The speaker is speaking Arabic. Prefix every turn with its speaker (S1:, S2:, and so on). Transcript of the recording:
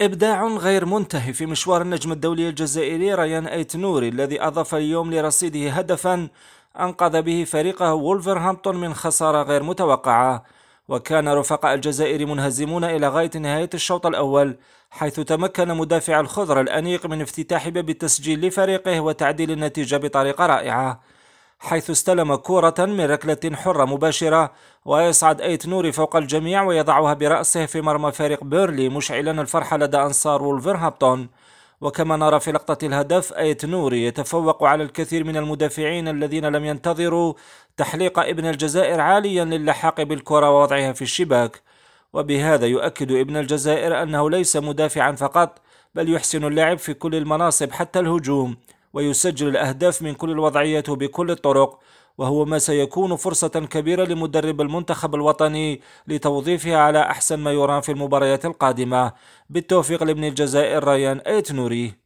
S1: إبداع غير منتهي في مشوار النجم الدولي الجزائري ريان أيت نوري الذي أضاف اليوم لرصيده هدفا أنقذ به فريقه وولفرهامبتون من خسارة غير متوقعة وكان رفقاء الجزائر منهزمون إلى غاية نهاية الشوط الأول حيث تمكن مدافع الخضر الأنيق من افتتاح باب التسجيل لفريقه وتعديل النتيجة بطريقة رائعة حيث استلم كرة من ركلة حرة مباشرة ويصعد أيت نوري فوق الجميع ويضعها برأسه في مرمى فريق بيرلي مشعلا الفرحة لدى أنصار ولفرهابتون وكما نرى في لقطة الهدف أيت نوري يتفوق على الكثير من المدافعين الذين لم ينتظروا تحليق ابن الجزائر عاليا للحاق بالكرة ووضعها في الشباك وبهذا يؤكد ابن الجزائر أنه ليس مدافعا فقط بل يحسن اللعب في كل المناصب حتى الهجوم ويسجل الأهداف من كل الوضعيات وبكل الطرق وهو ما سيكون فرصة كبيرة لمدرب المنتخب الوطني لتوظيفه على أحسن ما يرام في المباريات القادمة بالتوفيق لابن الجزائر ريان أيت نوري